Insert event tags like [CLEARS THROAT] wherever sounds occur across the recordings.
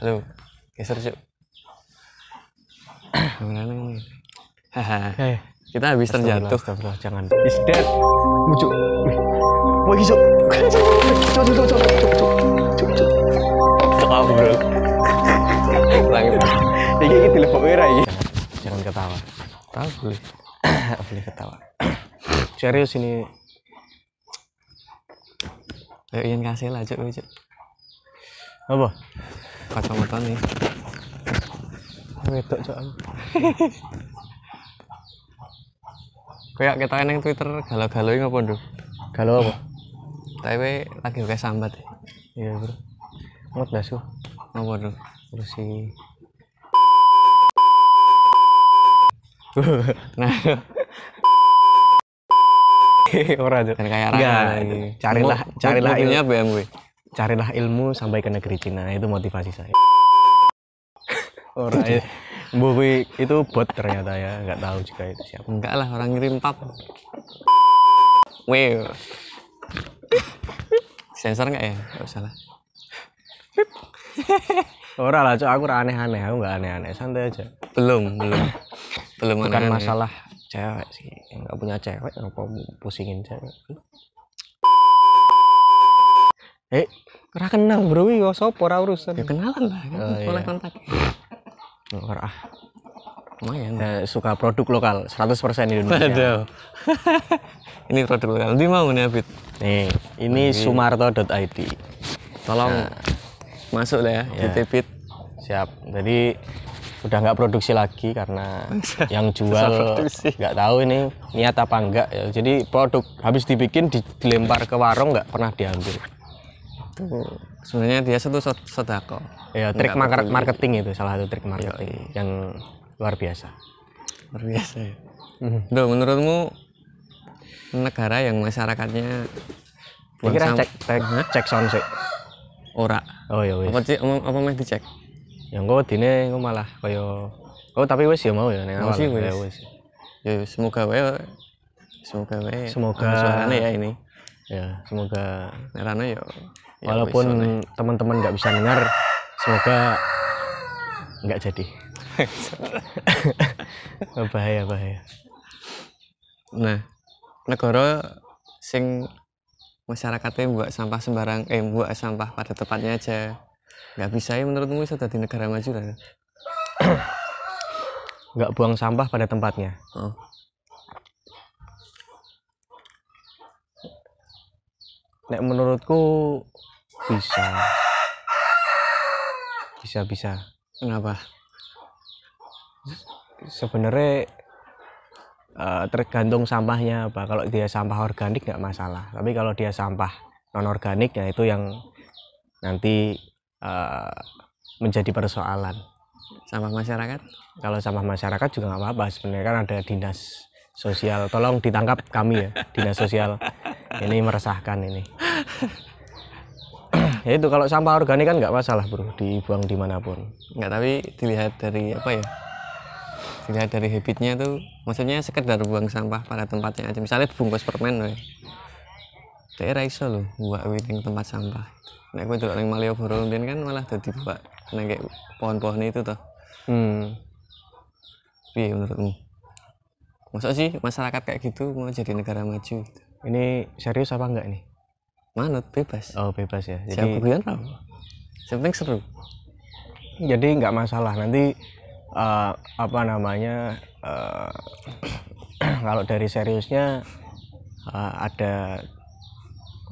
Halo, geser cuk. Hahaha. [CLEARS THROAT] Eh. Kita habis terjatuh. Astagfirullah, jangan. Is dead. Mucuk. Woi, cuk. Cuk, cuk, cuk, cuk, cuk, cuk. cuk bro. Langit. Iki iki telepon ora iki. Ya. Jangan ketawa. Tahu boleh. [CLEARS THROAT] boleh ketawa. Serius ini. Ayo yang kasih lah, cuk, cuk apa kacamata nih wedok cok kayak kita neng twitter galau-galau ini apa dong galau apa tapi lagi kayak sambat iya bro ngot basuh, apa ndu kursi nah [LAUGHS] orang tuh kan kayak orang carilah carilah mobilnya BMW carilah ilmu sampai ke negeri Cina itu motivasi saya [LAUGHS] orang Bowie itu bot ternyata ya nggak tahu juga itu siapa enggak lah orang ngirim pap wew sensor nggak ya nggak usah lah orang lah cok aku aneh-aneh aku nggak aneh-aneh santai aja belum belum belum bukan aneh -aneh. masalah cewek sih nggak punya cewek ngapa pusingin cewek eh Ora kenal bro iki sapa ora urusan. Ya kenalan lah, kan? oh, oleh iya. kontak. Oh, ora ah. Lumayan. Eh, suka produk lokal 100% Indonesia. Waduh. [LAUGHS] ini produk lokal. Nanti mau nih Abid. Nih, ini okay. sumarto.id. Tolong nah. masuk lah ya, ya. Bitbit. Siap. Jadi udah nggak produksi lagi karena [LAUGHS] yang jual nggak tahu ini niat apa enggak ya. Jadi produk habis dibikin dilempar ke warung nggak pernah diambil itu hmm. sebenarnya dia satu sodako ya trik mar marketing itu salah satu trik marketing Yoi. Iya, iya. yang luar biasa luar biasa ya mm. menurutmu negara yang masyarakatnya buang Kira cek cek, cek sound sih ora oh ya wis apa sih apa, apa meh dicek yang gue dini gue malah kaya oh tapi wes ya mau ya neng awal ya wes ya semoga wae semoga wae semoga ya ini ya semoga nerana ya Ya, walaupun teman-teman nggak bisa dengar semoga nggak jadi [LAUGHS] oh, bahaya bahaya nah negara sing masyarakatnya buat sampah sembarang eh buat sampah pada tempatnya aja nggak bisa ya menurutmu bisa di negara maju lah ya? [COUGHS] nggak buang sampah pada tempatnya oh. Nek menurutku bisa bisa bisa kenapa sebenarnya eh, tergantung sampahnya apa kalau dia sampah organik nggak masalah tapi kalau dia sampah non organik ya itu yang nanti uh, menjadi persoalan sampah masyarakat kalau sampah masyarakat juga nggak apa-apa sebenarnya kan ada dinas sosial tolong ditangkap kami ya dinas sosial ini meresahkan ini ya itu kalau sampah organik kan nggak masalah bro dibuang dimanapun nggak tapi dilihat dari apa ya dilihat dari habitnya tuh maksudnya sekedar buang sampah pada tempatnya aja misalnya bungkus permen loh daerah iso loh buat wedding tempat sampah nah gue dulu yang Malioboro kemudian kan malah jadi buat nah kayak pohon-pohon itu tuh hmm iya menurutmu masa sih masyarakat kayak gitu mau jadi negara maju ini serius apa enggak nih manut bebas oh bebas ya jadi siapa apa penting seru jadi nggak masalah nanti uh, apa namanya uh, [CLEARS THROAT] kalau dari seriusnya uh, ada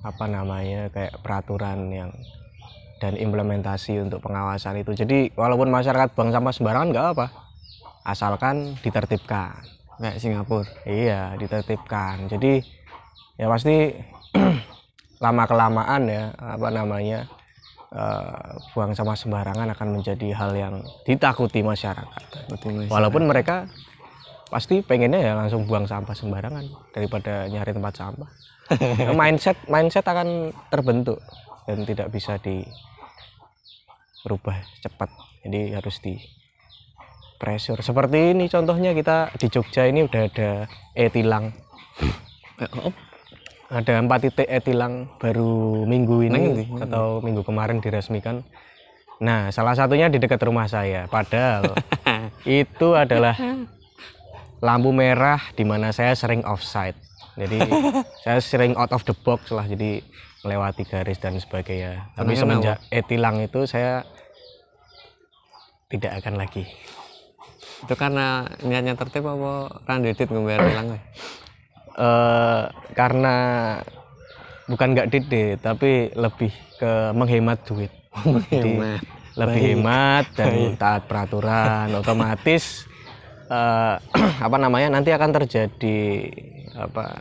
apa namanya kayak peraturan yang dan implementasi untuk pengawasan itu jadi walaupun masyarakat buang sampah sembarangan nggak apa asalkan ditertibkan kayak Singapura iya ditertibkan jadi ya pasti [CLEARS THROAT] lama kelamaan ya apa namanya uh, buang sama sembarangan akan menjadi hal yang ditakuti masyarakat. masyarakat. Walaupun mereka pasti pengennya ya langsung buang sampah sembarangan daripada nyari tempat sampah. [LAUGHS] Ya, mindset mindset akan terbentuk dan tidak bisa di berubah cepat. Jadi harus di pressure. Seperti ini contohnya kita di Jogja ini udah ada e tilang. Eh, oh ada empat titik etilang eh, baru minggu ini nah, atau minggu kemarin diresmikan. Nah, salah satunya di dekat rumah saya. Padahal [LAUGHS] itu adalah lampu merah di mana saya sering offside. Jadi [LAUGHS] saya sering out of the box lah. Jadi melewati garis dan sebagainya. Tapi semenjak apa? etilang eh, itu saya tidak akan lagi. Itu karena niatnya tertib apa randedit ngombe etilang? [COUGHS] Eh, karena bukan nggak dede tapi lebih ke menghemat duit [LAUGHS] menghemat lebih Baik. hemat dan Baik. taat peraturan [LAUGHS] otomatis uh, [CLEARS THROAT] apa namanya nanti akan terjadi apa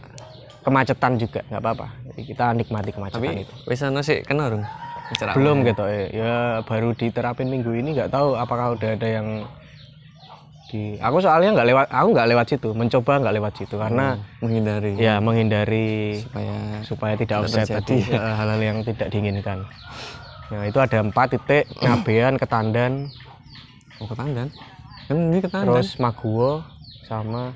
kemacetan juga nggak apa-apa kita nikmati kemacetan tapi, itu wis anu kenal kena belum gitu ya, ya baru diterapin minggu ini nggak tahu apakah udah ada yang aku soalnya nggak lewat aku nggak lewat situ mencoba nggak lewat situ karena hmm, menghindari ya menghindari supaya supaya tidak terjadi eh, hal-hal yang tidak diinginkan nah itu ada empat titik hmm. ngabean ketandan oh ketandan kan ini ketandan terus maguwo sama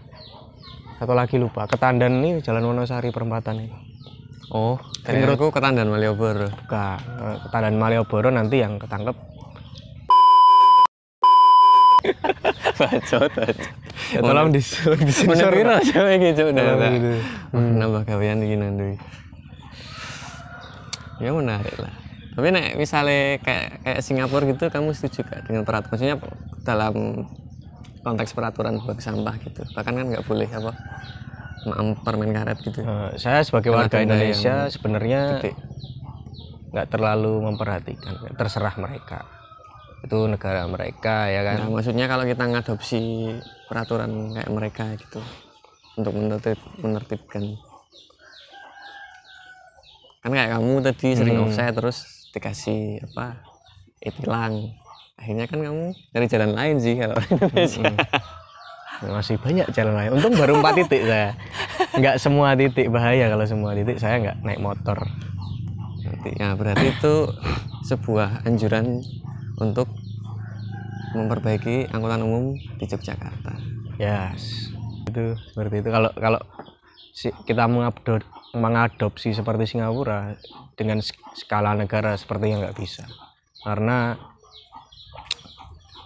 satu lagi lupa ketandan nih jalan Wonosari perempatan ini. oh ternyata menurutku ketandan Malioboro bukan eh, ketandan Malioboro nanti yang ketangkep bacot bacot malam disuruh disuruh mana pira yang gitu udah hmm. nambah kalian iki nanti. ya menarik lah tapi nek misalnya kayak kayak Singapura gitu kamu setuju gak dengan peraturan maksudnya dalam konteks peraturan buat sampah gitu bahkan kan nggak boleh apa Maaf permen karet gitu uh, saya sebagai warga Indonesia sebenarnya nggak terlalu memperhatikan terserah mereka itu negara mereka ya kan nah, maksudnya kalau kita ngadopsi peraturan kayak mereka gitu untuk menertib menertibkan kan kayak kamu tadi sering hmm. offset terus dikasih apa itilang akhirnya kan kamu dari jalan lain sih kalau Indonesia hmm. masih banyak jalan lain untung baru empat titik saya nggak semua titik bahaya kalau semua titik saya nggak naik motor nanti berarti itu sebuah anjuran Hmm. untuk memperbaiki angkutan umum di Yogyakarta. Yes, itu seperti itu. Kalau kalau kita mengadop, mengadopsi seperti Singapura dengan skala negara seperti yang nggak bisa, karena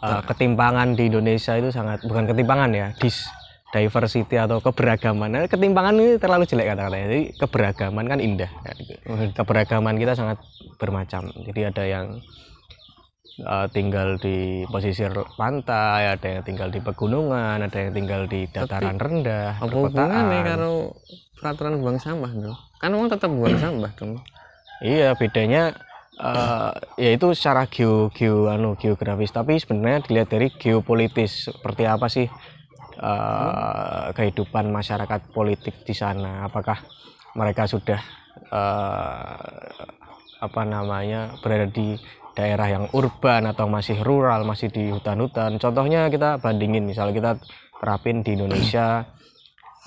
uh, ketimpangan di Indonesia itu sangat bukan ketimpangan ya, dis diversity atau keberagaman. Nah, ketimpangan ini terlalu jelek kata-katanya. Jadi keberagaman kan indah. Keberagaman kita sangat bermacam. Jadi ada yang uh, tinggal di pesisir pantai, ada yang tinggal di pegunungan, ada yang tinggal di dataran Tapi, rendah. Apa nih kalau peraturan buang sampah dong? Kan uang tetap buang [CLEARS THROAT] sampah dong. Iya, bedanya uh, eh, yaitu secara geo, geo anu geografis, tapi sebenarnya dilihat dari geopolitis seperti apa sih uh, kehidupan masyarakat politik di sana. Apakah mereka sudah uh, apa namanya berada di daerah yang urban atau masih rural masih di hutan-hutan contohnya kita bandingin misalnya kita terapin di Indonesia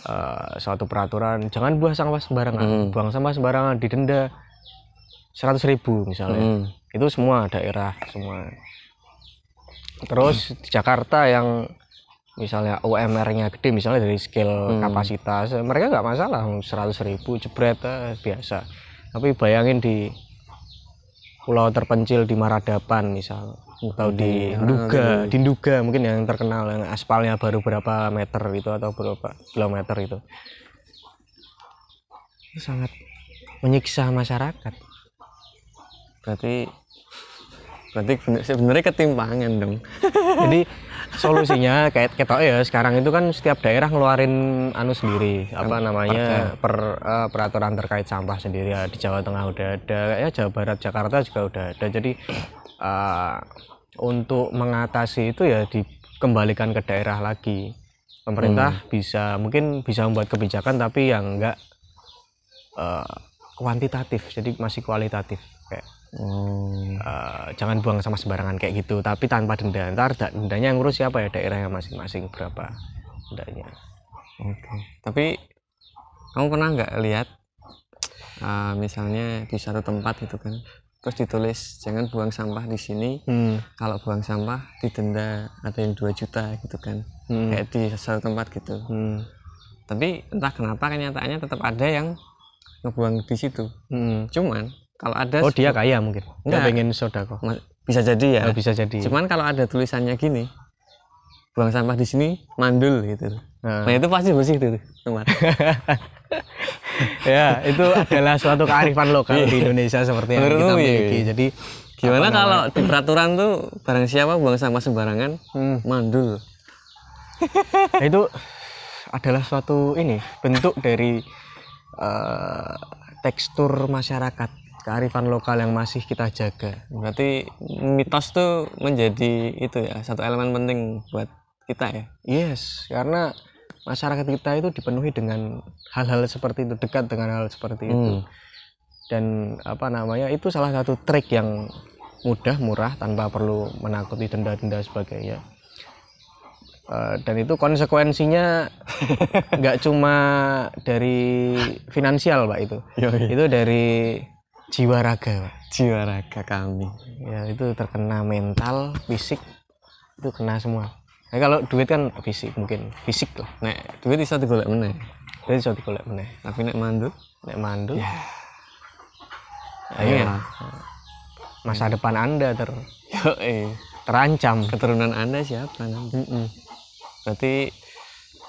uh, [CLEARS THROAT] suatu peraturan jangan buang sampah sembarangan hmm. buang sampah sembarangan didenda 100 ribu misalnya hmm. itu semua daerah semua terus hmm. di Jakarta yang misalnya UMR-nya gede misalnya dari skill hmm. kapasitas mereka nggak masalah 100 ribu jebret eh, biasa tapi bayangin di pulau terpencil di Maradapan misal atau di Duga, ah, di Duga mungkin yang terkenal yang aspalnya baru berapa meter itu atau berapa kilometer itu. Itu sangat menyiksa masyarakat. Berarti berarti sebenarnya ketimpangan dong jadi solusinya kayak kita ya sekarang itu kan setiap daerah ngeluarin anu sendiri apa kan namanya per, uh, peraturan terkait sampah sendiri ya di Jawa Tengah udah ada ya Jawa Barat Jakarta juga udah ada jadi uh, untuk mengatasi itu ya dikembalikan ke daerah lagi pemerintah hmm. bisa mungkin bisa membuat kebijakan tapi yang enggak uh, kuantitatif jadi masih kualitatif kayak Hmm. Uh, jangan buang sama sembarangan kayak gitu tapi tanpa denda ntar dendanya yang ngurus siapa ya daerahnya masing-masing berapa dendanya oke okay. tapi kamu pernah nggak lihat uh, misalnya di satu tempat gitu kan terus ditulis jangan buang sampah di sini hmm. kalau buang sampah didenda ada yang dua juta gitu kan hmm. kayak di satu tempat gitu hmm. tapi entah kenapa kenyataannya tetap ada yang ngebuang di situ hmm. cuman kalau ada Oh, dia kaya mungkin. Enggak pengen soda kok Bisa jadi ya. Oh, bisa jadi. Cuman kalau ada tulisannya gini, buang sampah di sini mandul gitu. Nah, nah itu pasti bersih itu teman. [LAUGHS] ya, itu adalah suatu kearifan lokal di iya. Indonesia seperti yang Menurut kita iya. miliki. Iya. Jadi gimana kalau di peraturan tuh barang siapa buang sampah sembarangan hmm. mandul. nah, itu adalah suatu ini bentuk dari uh, tekstur masyarakat kearifan lokal yang masih kita jaga. Berarti mitos itu menjadi itu ya satu elemen penting buat kita ya. Yes, karena masyarakat kita itu dipenuhi dengan hal-hal seperti itu, dekat dengan hal seperti hmm. itu. Dan apa namanya? Itu salah satu trik yang mudah, murah tanpa perlu menakuti denda-denda sebagainya. Uh, dan itu konsekuensinya [LAUGHS] nggak cuma dari finansial pak itu Yoi. itu dari jiwa raga Pak. jiwa raga kami ya itu terkena mental fisik itu kena semua nah, kalau duit kan fisik mungkin fisik lah nek duit bisa digolek meneh duit bisa digolek meneh tapi nek mandu nek mandu ya yeah. Ayo, ya. masa depan anda ter Yo, eh. terancam keturunan anda siapa nanti mm -mm. berarti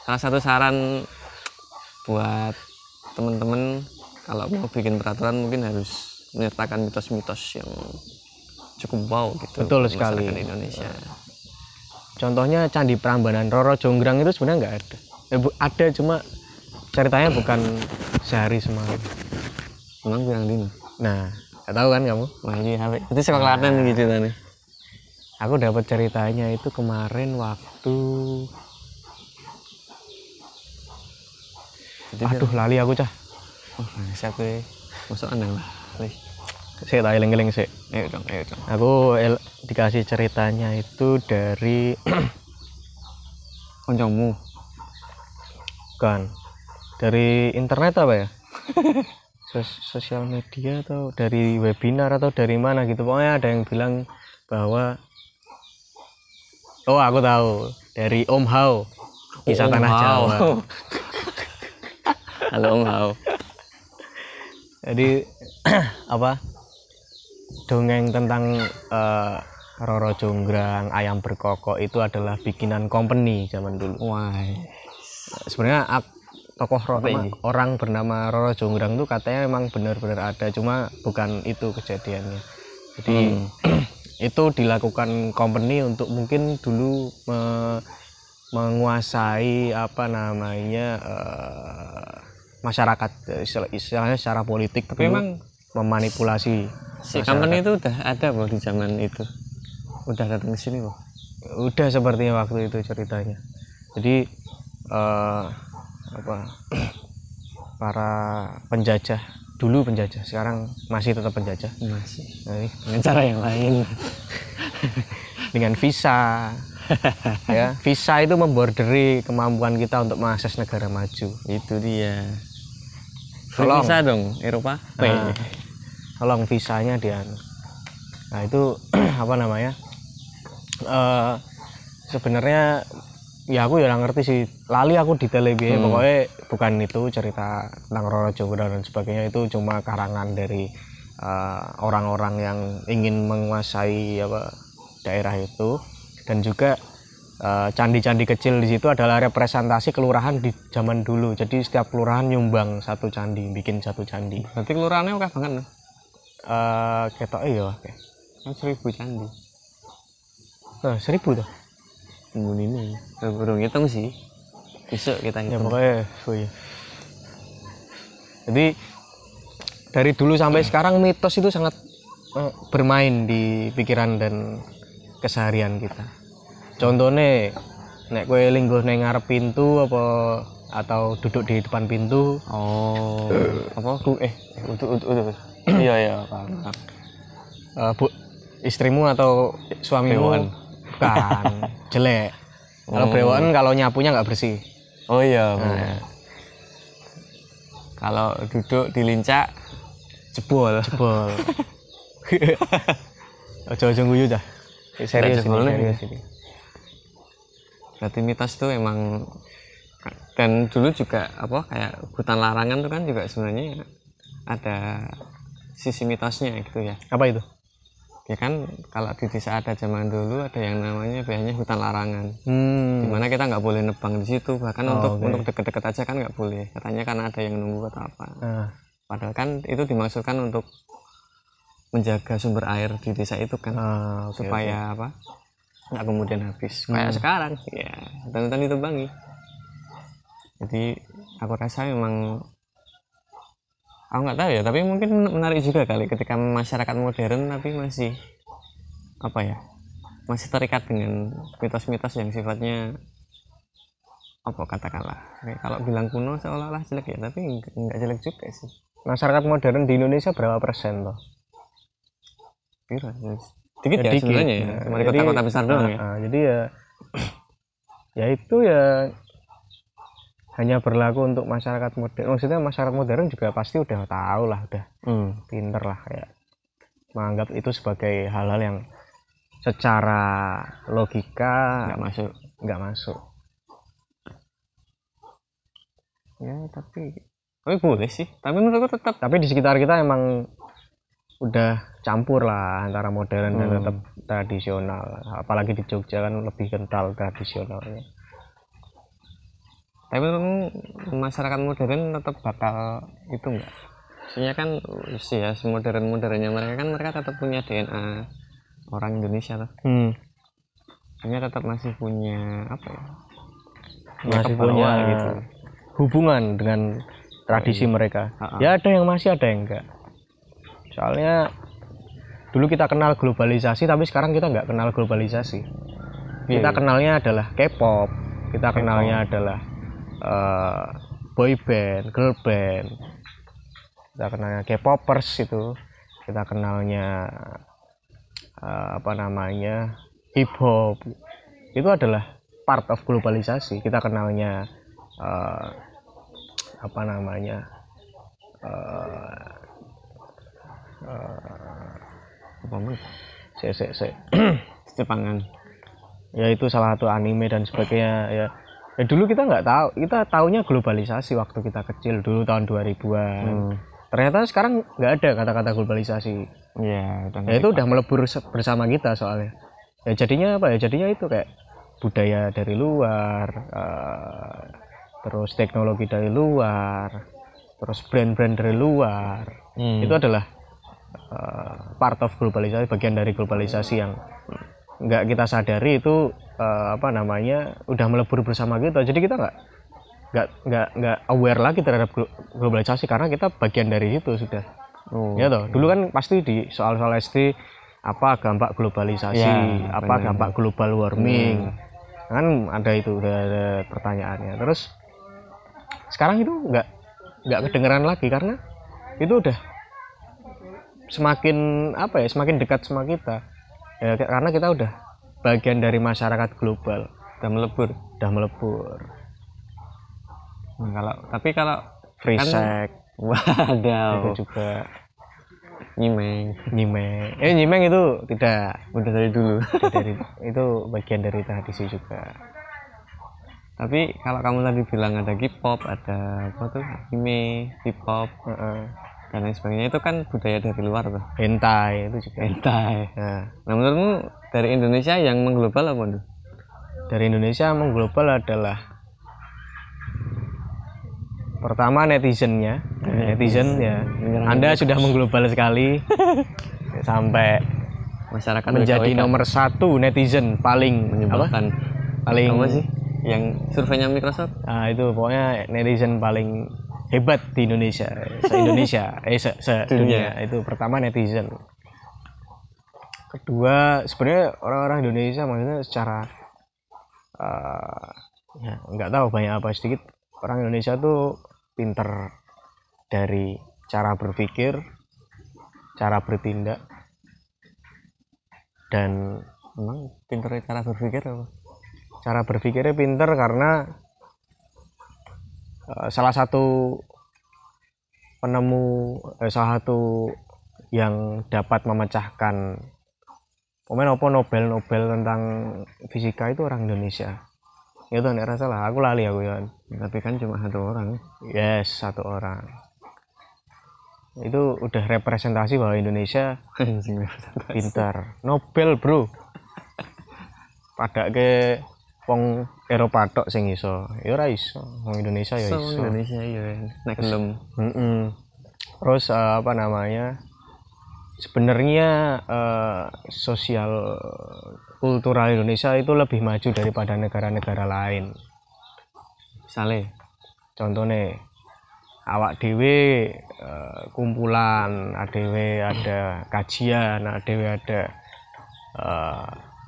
salah satu saran buat teman-teman kalau mau bikin peraturan mungkin harus menyertakan mitos-mitos yang cukup wow gitu betul sekali di Indonesia contohnya Candi Prambanan Roro Jonggrang itu sebenarnya nggak ada eh, ada cuma ceritanya bukan sehari semalam emang bilang dino nah nggak tahu kan kamu Lagi, ini HP itu sekolahatan nah, gitu tadi aku dapat ceritanya itu kemarin waktu itu aduh lali aku cah oh, ya masuk aneh lah wis saya tak eling-eling sih. ayo dong ayo dong aku dikasih ceritanya itu dari [CLEARS THROAT] kancamu kan dari internet apa ya [LAUGHS] sosial media atau dari webinar atau dari mana gitu pokoknya ada yang bilang bahwa oh aku tahu dari Om Hao kisah oh, tanah Hao. Jawa [LAUGHS] [LAUGHS] halo Om Hao jadi [CLEARS THROAT] apa dongeng tentang uh, Roro Jonggrang, ayam berkokok itu adalah bikinan company zaman dulu. Wah. Sebenarnya tokoh Roro, orang bernama Roro Jonggrang itu katanya memang benar-benar ada, cuma bukan itu kejadiannya. Jadi hmm. [CLEARS THROAT] itu dilakukan company untuk mungkin dulu me, menguasai apa namanya uh, masyarakat istilahnya secara politik. Tapi memang memanipulasi si itu udah ada bu di zaman itu udah datang ke sini bu udah sepertinya waktu itu ceritanya jadi uh, apa [CLEARS THROAT] para penjajah dulu penjajah sekarang masih tetap penjajah masih Jadi, nah, dengan cara yang lain [LAUGHS] dengan visa ya visa itu memborderi kemampuan kita untuk mengakses negara maju itu dia tolong visa dong Eropa nah, tolong visanya dia nah itu [CLEARS THROAT] apa namanya uh, sebenarnya ya aku ya ngerti sih lali aku di hmm. pokoknya bukan itu cerita tentang Roro Jogro dan sebagainya itu cuma karangan dari eh, orang-orang uh, yang ingin menguasai apa daerah itu dan juga Eh, candi-candi kecil di situ adalah representasi kelurahan di zaman dulu. Jadi setiap kelurahan nyumbang satu candi, bikin satu candi. Berarti kelurahannya oke banget. Eh, ketok iya oke. Kan seribu candi. Nah, seribu tuh. Mungkin ini. Ya, Burung hitung sih. Besok kita hitung. Ya pokoknya, oh iya. Jadi dari dulu sampai hmm. sekarang mitos itu sangat eh, bermain di pikiran dan keseharian kita contohnya nek kue linggo neng ngarep pintu apa atau duduk di depan pintu oh [CLEARS THROAT] apa ku eh Untuk-untuk. untuk [CLEARS THROAT] iya iya paham uh, bu istrimu atau suamimu Brewokan. bukan [LAUGHS] jelek oh. kalau brewan kalau nyapunya nggak bersih oh iya nah. kalau duduk di lincak jebol jebol ojo ojo guyu dah serius ini serius ya? ini mitos tuh emang dan dulu juga apa kayak hutan larangan tuh kan juga sebenarnya ada sisi mitosnya gitu ya apa itu ya kan kalau di desa ada zaman dulu ada yang namanya biasanya hutan larangan hmm. dimana kita nggak boleh nebang di situ bahkan oh, untuk okay. untuk deket-deket aja kan nggak boleh katanya karena ada yang nunggu atau apa uh. padahal kan itu dimaksudkan untuk menjaga sumber air di desa itu kan uh, ah, okay, supaya okay. apa nggak hmm. kemudian habis kayak hmm. sekarang ya tonton itu bangi jadi aku rasa memang aku nggak tahu ya tapi mungkin menarik juga kali ketika masyarakat modern tapi masih apa ya masih terikat dengan mitos-mitos yang sifatnya apa katakanlah Oke, kalau bilang kuno seolah-olah jelek ya tapi nggak jelek juga sih masyarakat modern di Indonesia berapa persen loh? dikit ya, ya sebenarnya ya. Cuma di kota-kota besar doang ya. Ah, ah, jadi ya [CLEARS THROAT] ya itu ya hanya berlaku untuk masyarakat modern. Maksudnya masyarakat modern juga pasti udah tahu lah, udah hmm. pinter lah kayak menganggap itu sebagai hal-hal yang secara logika nggak masuk, nggak masuk. Ya tapi, tapi boleh sih. Tapi menurutku tetap. Tapi di sekitar kita emang udah campur lah antara modern hmm. dan tetap tradisional apalagi di Jogja kan lebih kental tradisionalnya tapi masyarakat modern tetap bakal itu enggak maksudnya kan sih ya modern modernnya mereka kan mereka tetap punya DNA orang Indonesia lah hmm. Hanya tetap masih punya apa ya masih punya gitu hubungan dengan tradisi oh, iya. mereka ya ada yang masih ada yang enggak soalnya dulu kita kenal globalisasi tapi sekarang kita nggak kenal globalisasi iya, kita yeah. kenalnya adalah K-pop kita kenalnya adalah uh, boy band girl band kita kenalnya K-popers itu kita kenalnya uh, apa namanya hip hop itu adalah part of globalisasi kita kenalnya uh, apa namanya Eh, apa men se se se Jepangan ya itu salah satu anime dan sebagainya ya ya dulu kita nggak tahu kita taunya globalisasi waktu kita kecil dulu tahun 2000-an hmm. ternyata sekarang nggak ada kata-kata globalisasi iya, ya, dan ya itu udah melebur bersama kita soalnya ya jadinya apa ya jadinya itu kayak budaya dari luar uh, terus teknologi dari luar terus brand-brand dari luar hmm. itu adalah Eh, part of globalisasi bagian dari globalisasi yang nggak kita sadari itu uh, apa namanya udah melebur bersama gitu. jadi kita nggak nggak nggak nggak aware lagi terhadap globalisasi karena kita bagian dari itu sudah oh, ya toh iya. dulu kan pasti di soal-soal SD apa dampak globalisasi ya, apa dampak global warming hmm. kan ada itu udah ada pertanyaannya terus sekarang itu nggak nggak kedengeran lagi karena itu udah semakin apa ya semakin dekat sama kita ya, karena kita udah bagian dari masyarakat global udah melebur udah melebur nah, kalau tapi kalau free kan, sex [LAUGHS] waduh itu juga nyimeng nyimeng eh nyimeng itu tidak udah dari dulu dari itu bagian dari tradisi juga tapi kalau kamu tadi bilang ada K-pop ada apa tuh anime K-pop uh -uh dan lain sebagainya itu kan budaya dari luar tuh hentai itu juga hentai nah, nah menurutmu dari Indonesia yang mengglobal apa tuh dari Indonesia mengglobal adalah pertama netizennya nah, netizen ya Anda sudah mengglobal sekali [LAUGHS] sampai masyarakat menjadi kan. nomor satu netizen paling menyebabkan paling apa sih yang surveinya Microsoft ah itu pokoknya netizen paling hebat di Indonesia se Indonesia [LAUGHS] eh se, -se dunia itu pertama netizen kedua sebenarnya orang-orang Indonesia maksudnya secara uh, ya nggak tahu banyak apa sedikit orang Indonesia tuh pinter dari cara berpikir cara bertindak dan memang pinter cara berpikir apa cara berpikirnya pinter karena Eh, salah satu penemu eh, salah satu yang dapat memecahkan pemain apa Nobel Nobel tentang fisika itu orang Indonesia itu nek rasa lah aku lali aku ya tapi kan cuma satu orang yes satu orang itu udah representasi bahwa Indonesia [LAUGHS] pintar Nobel bro pada ke wong Eropa tok sing iso. Ya ora iso. Wong Indonesia ya iso. Indonesia ya. Nek gelem. Heeh. Terus uh, apa namanya? Sebenarnya uh, sosial kultural Indonesia itu lebih maju daripada negara-negara lain. Misalnya, nih, awak dewe uh, eh, kumpulan, adewe ada kajian, adewe ada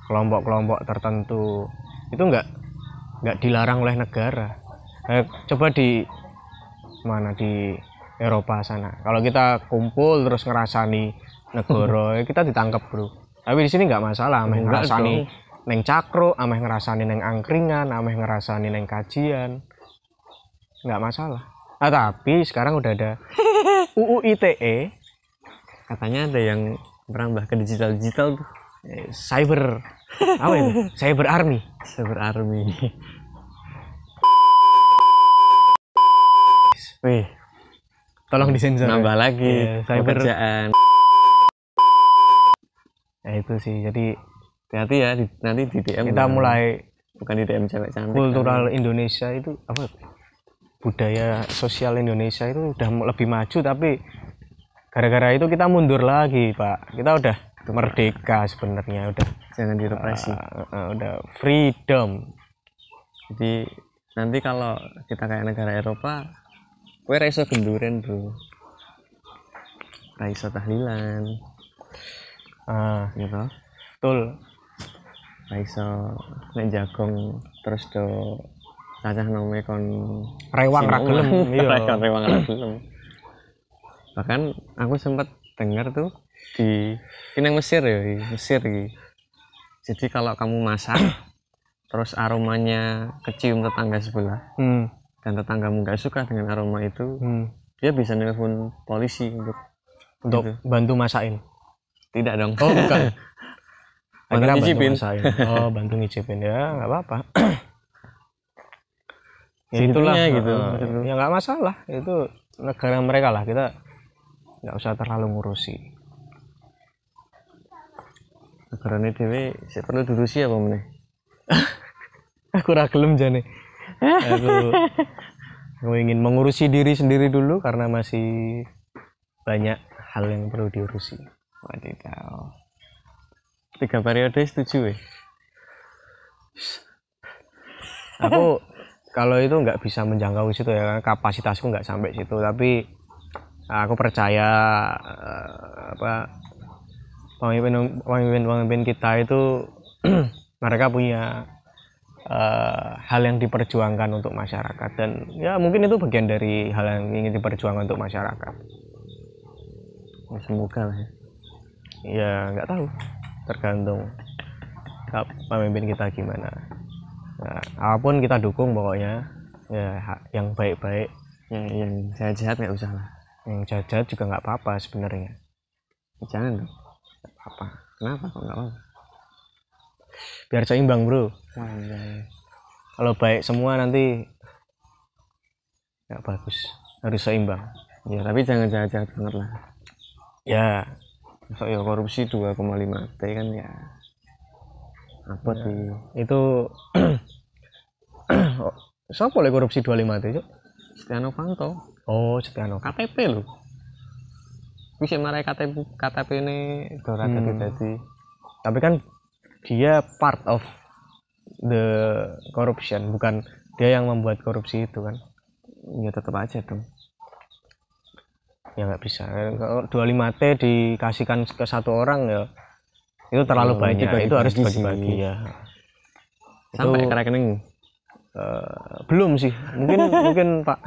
kelompok-kelompok uh, tertentu itu nggak nggak dilarang oleh negara eh, coba di mana di Eropa sana kalau kita kumpul terus ngerasani negara [LAUGHS] kita ditangkap bro tapi di sini nggak masalah ameh ngerasani neng cakro ameh ngerasani neng angkringan ameh ngerasani neng kajian nggak masalah nah, tapi sekarang udah ada UU [LAUGHS] ITE katanya ada yang merambah ke digital digital tuh Eh, cyber apa itu [LAUGHS] cyber army cyber army Wih, tolong disensor. Ya. Nambah ya. lagi ya, cyber... pekerjaan. Ya itu sih, jadi hati-hati ya di, nanti di DM. Kita kan. mulai bukan di DM cewek cantik. Kultural kan. Indonesia itu apa? Budaya sosial Indonesia itu udah lebih maju tapi gara-gara itu kita mundur lagi, Pak. Kita udah itu merdeka sebenarnya udah jangan direpresi uh, ah, uh, ah, ah, udah freedom jadi nanti kalau kita kayak negara Eropa kue raiso genduren bro raiso tahlilan ah uh, gitu betul raiso nek jagong terus do cacah nome kon rewang ragelem [LAUGHS] iya rewang ragelem bahkan aku sempat dengar tuh di ini Mesir ya Mesir ya. jadi kalau kamu masak [COUGHS] terus aromanya kecium tetangga sebelah hmm. dan tetanggamu nggak suka dengan aroma itu hmm. dia bisa nelfon polisi untuk untuk gitu. bantu masakin tidak dong oh bukan [LAUGHS] bantu ngicipin oh bantu ngicipin ya nggak apa-apa [COUGHS] ya, gitu itulah gitu, gitu. ya nggak masalah itu negara mereka lah kita nggak usah terlalu ngurusi negarane dhewe saya perlu ya apa meneh [LAUGHS] aku ora gelem jane aku aku ingin mengurusi diri sendiri dulu karena masih banyak hal yang perlu diurusi wadidaw tiga periode setuju ya aku kalau itu nggak bisa menjangkau situ ya karena kapasitasku nggak sampai situ tapi aku percaya eh, apa pemimpin pemimpin kita itu [CLEARS THROAT] mereka punya uh, hal yang diperjuangkan untuk masyarakat dan ya mungkin itu bagian dari hal yang ingin diperjuangkan untuk masyarakat ya, semoga lah ya ya nggak tahu tergantung pemimpin kita gimana nah, apapun kita dukung pokoknya ya yang baik-baik yang yang jahat-jahat nggak usah lah yang jahat-jahat juga nggak apa-apa sebenarnya jangan dong apa kenapa kok nggak mau biar seimbang bro ah, iya, iya. kalau baik semua nanti nggak bagus harus seimbang ya tapi jangan jahat-jahat banget lah ya masuk ya korupsi 2,5 T kan ya apa ya. sih itu [CLEARS THROAT] oh, siapa boleh korupsi 25 T yuk Setia Novanto oh Setia Novanto KTP loh bisa ya, marai KTP KTP ini Dora hmm. jadi tapi kan dia part of the corruption bukan dia yang membuat korupsi itu kan ya tetap aja dong ya nggak bisa kalau 25 t dikasihkan ke satu orang ya itu terlalu oh, banyak ya, itu harus dibagi-bagi ya sampai itu, ke rekening uh, belum sih mungkin [LAUGHS] mungkin pak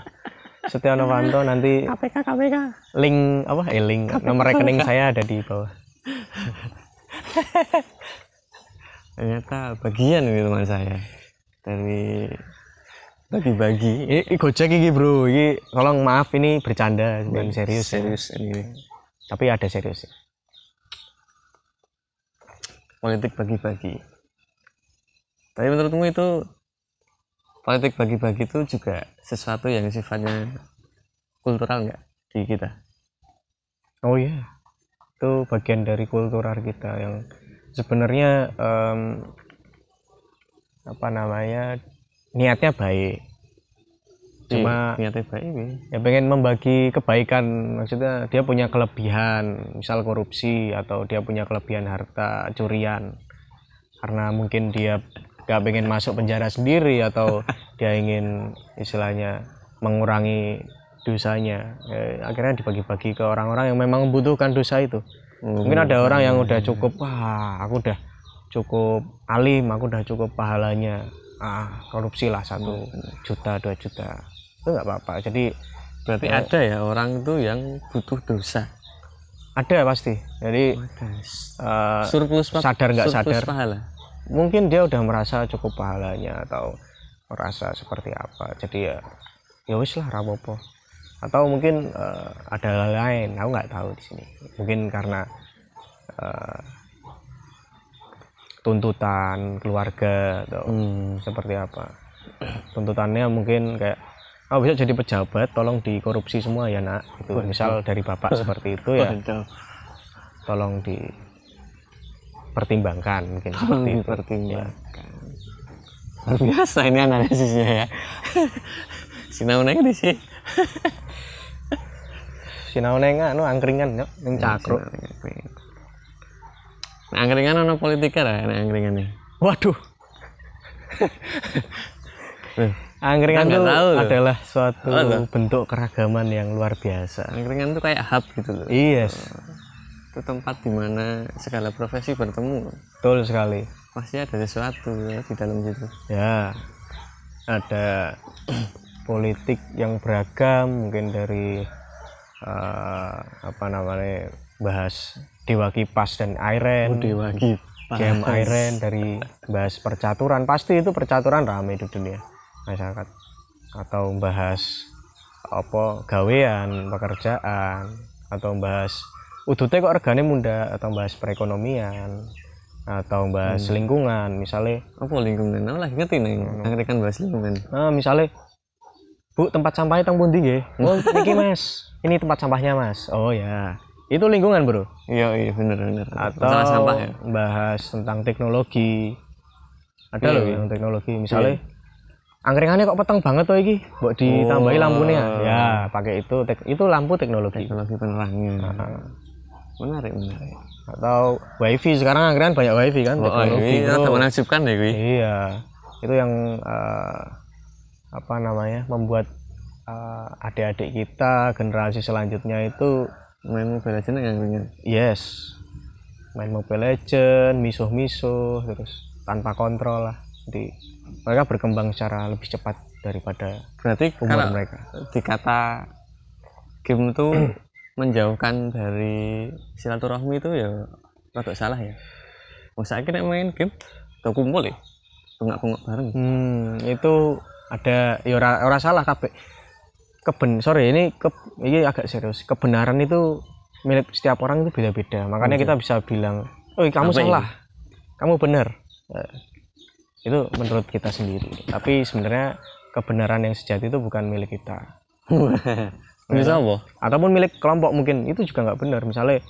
Setia Novanto nanti KPK KPK link apa eh link KPK. nomor rekening saya ada di bawah ternyata bagian ini teman saya dari bagi-bagi ini, ini ini bro ini tolong maaf ini bercanda bukan serius serius ya. ini tapi ada serius politik bagi-bagi tapi menurutmu itu politik bagi-bagi itu juga sesuatu yang sifatnya kultural nggak di kita oh iya yeah. itu bagian dari kultural kita yang sebenarnya um, apa namanya niatnya baik iya, cuma niatnya baik iya. ya pengen membagi kebaikan maksudnya dia punya kelebihan misal korupsi atau dia punya kelebihan harta curian karena mungkin dia gak pengen masuk penjara sendiri atau [LAUGHS] dia ingin istilahnya mengurangi dosanya eh, akhirnya dibagi-bagi ke orang-orang yang memang membutuhkan dosa itu hmm. mungkin ada orang yang udah hmm. cukup wah aku udah cukup alim aku udah cukup pahalanya ah korupsi lah satu hmm. juta dua juta itu nggak apa-apa jadi berarti eh, ada ya orang itu yang butuh dosa ada pasti jadi oh, uh, surplus sadar nggak sadar pahala mungkin dia udah merasa cukup pahalanya atau merasa seperti apa jadi ya ya wis lah rapopo atau mungkin uh, ada hal lain aku nggak tahu di sini mungkin karena uh, tuntutan keluarga atau hmm. seperti apa tuntutannya mungkin kayak oh bisa jadi pejabat tolong dikorupsi semua ya nak itu misal dari bapak seperti itu ya tolong di pertimbangkan mungkin oh, seperti dipertimbangkan pertimbangkan ya. luar biasa ini analisisnya ya neng di sini sinauneng anu angkringan yuk yang iya, cakro iya. nah, angkringan anu politiker ya nah, angkringan nih waduh Angkringan itu tahu, adalah suatu oh, bentuk keragaman yang luar biasa. Angkringan itu kayak hub gitu loh. Yes itu tempat dimana segala profesi bertemu betul sekali pasti ada sesuatu ya di dalam situ ya ada [CLEARS THROAT] politik yang beragam mungkin dari uh, apa namanya bahas Dewa Kipas dan iren, oh, Dewa Kipas Game iren dari bahas percaturan pasti itu percaturan ramai di dunia masyarakat atau bahas apa gawean pekerjaan atau bahas udutnya kok regane munda atau bahas perekonomian atau bahas hmm. lingkungan misalnya apa lingkungan nah, lah ngerti nih hmm. kan bahas lingkungan nah misalnya bu tempat sampahnya tang pundi ya [LAUGHS] oh ini mas ini tempat sampahnya mas oh ya itu lingkungan bro iya iya bener bener atau Masalah sampah ya bahas tentang teknologi ada iya, loh yang teknologi misalnya iya. angkringannya kok petang banget tuh iki buat ditambahi oh. lampunya ya pakai itu itu lampu teknologi teknologi penerangnya nah, menarik menarik atau wifi sekarang akhirnya banyak wifi kan oh, teknologi iya, oh, itu menakjubkan ya gue iya itu yang uh, apa namanya membuat uh, adik-adik kita generasi selanjutnya itu main Mobile legend yang ingin yes main Mobile legend misuh-misuh terus tanpa kontrol lah di mereka berkembang secara lebih cepat daripada berarti umur mereka dikata game itu [CLEARS THROAT] menjauhkan dari silaturahmi itu ya agak salah ya masa oh, akhirnya main game atau kumpul ya bengak-bengak bareng hmm, itu ada ya ora, ora salah kabeh keben sorry ini ke, ini agak serius kebenaran itu milik setiap orang itu beda-beda makanya okay. kita bisa bilang oh kamu Apa salah ini? kamu benar eh, itu menurut kita sendiri tapi sebenarnya kebenaran yang sejati itu bukan milik kita [LAUGHS] bisa apa ataupun milik kelompok mungkin itu juga nggak benar misalnya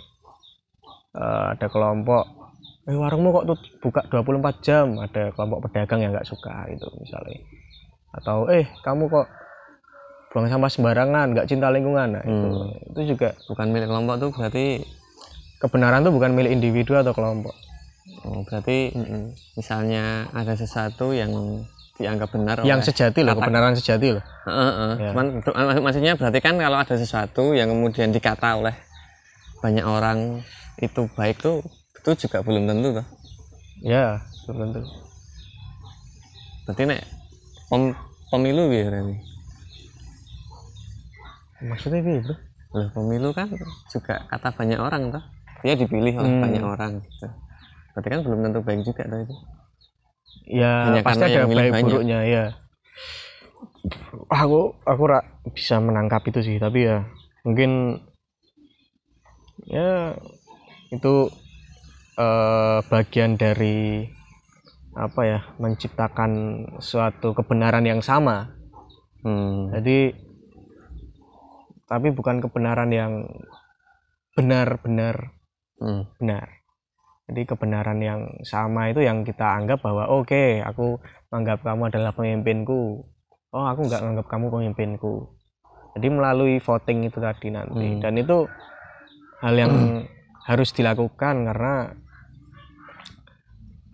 uh, ada kelompok eh warungmu kok tuh buka 24 jam ada kelompok pedagang yang nggak suka itu misalnya atau eh kamu kok buang sampah sembarangan nggak cinta lingkungan nah, itu hmm. itu juga bukan milik kelompok tuh berarti kebenaran tuh bukan milik individu atau kelompok oh, berarti mm -mm. misalnya ada sesuatu yang dianggap benar yang oleh sejati loh kebenaran sejati loh uh, uh. Ya. cuman maksudnya berarti kan kalau ada sesuatu yang kemudian dikata oleh banyak orang itu baik tuh itu juga belum tentu tuh ya belum tentu berarti nek pem pemilu ya berarti maksudnya gitu loh pemilu kan juga kata banyak orang tuh dia ya dipilih oleh hmm. banyak orang gitu berarti kan belum tentu baik juga tuh itu ya hanya pasti ada baik buruknya ya aku aku rak bisa menangkap itu sih tapi ya mungkin ya itu eh, bagian dari apa ya menciptakan suatu kebenaran yang sama hmm. jadi tapi bukan kebenaran yang benar-benar hmm. benar jadi kebenaran yang sama itu yang kita anggap bahwa oke okay, aku menganggap kamu adalah pemimpinku oh aku nggak menganggap kamu pemimpinku jadi melalui voting itu tadi nanti hmm. dan itu hal yang hmm. harus dilakukan karena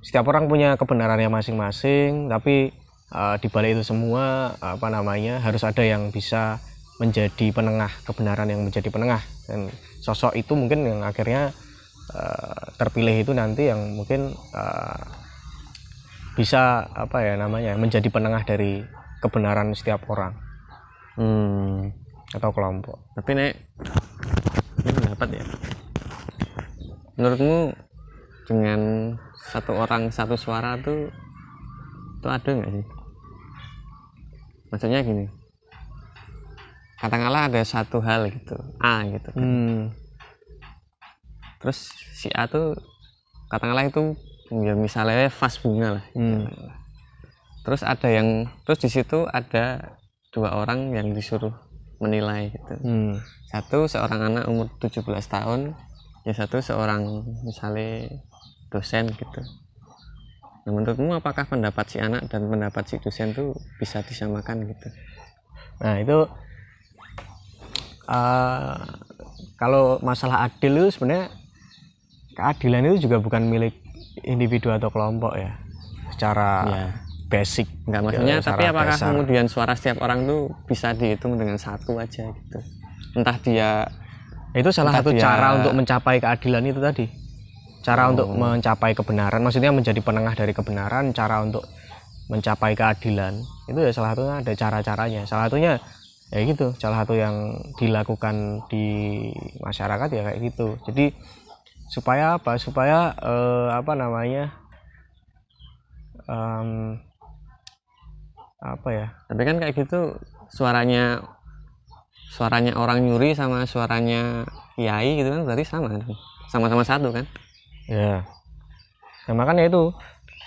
setiap orang punya kebenarannya masing-masing tapi uh, di balik itu semua apa namanya harus ada yang bisa menjadi penengah kebenaran yang menjadi penengah dan sosok itu mungkin yang akhirnya Eh, terpilih itu nanti yang mungkin uh, bisa apa ya namanya menjadi penengah dari kebenaran setiap orang hmm. atau kelompok tapi nek ini pendapat ya menurutmu dengan satu orang satu suara tuh itu ada nggak sih maksudnya gini katakanlah ada satu hal gitu A gitu kan. hmm terus si A tuh katakanlah itu ya misalnya fast bunga lah hmm. terus ada yang terus di situ ada dua orang yang disuruh menilai gitu hmm. satu seorang anak umur 17 tahun ya satu seorang misalnya dosen gitu nah menurutmu apakah pendapat si anak dan pendapat si dosen tuh bisa disamakan gitu nah itu uh, kalau masalah adil itu sebenarnya keadilan itu juga bukan milik individu atau kelompok ya secara ya. basic nggak maksudnya tapi apakah dasar. kemudian suara setiap orang tuh bisa dihitung dengan satu aja gitu entah dia itu salah satu dia... Ya. cara untuk mencapai keadilan itu tadi cara oh. untuk mencapai kebenaran maksudnya menjadi penengah dari kebenaran cara untuk mencapai keadilan itu ya salah satunya ada cara-caranya salah satunya ya gitu salah satu yang dilakukan di masyarakat ya kayak gitu jadi supaya apa supaya uh, apa namanya um, apa ya tapi kan kayak gitu suaranya suaranya orang nyuri sama suaranya kiai gitu kan berarti sama kan? sama-sama satu kan ya nah, makanya itu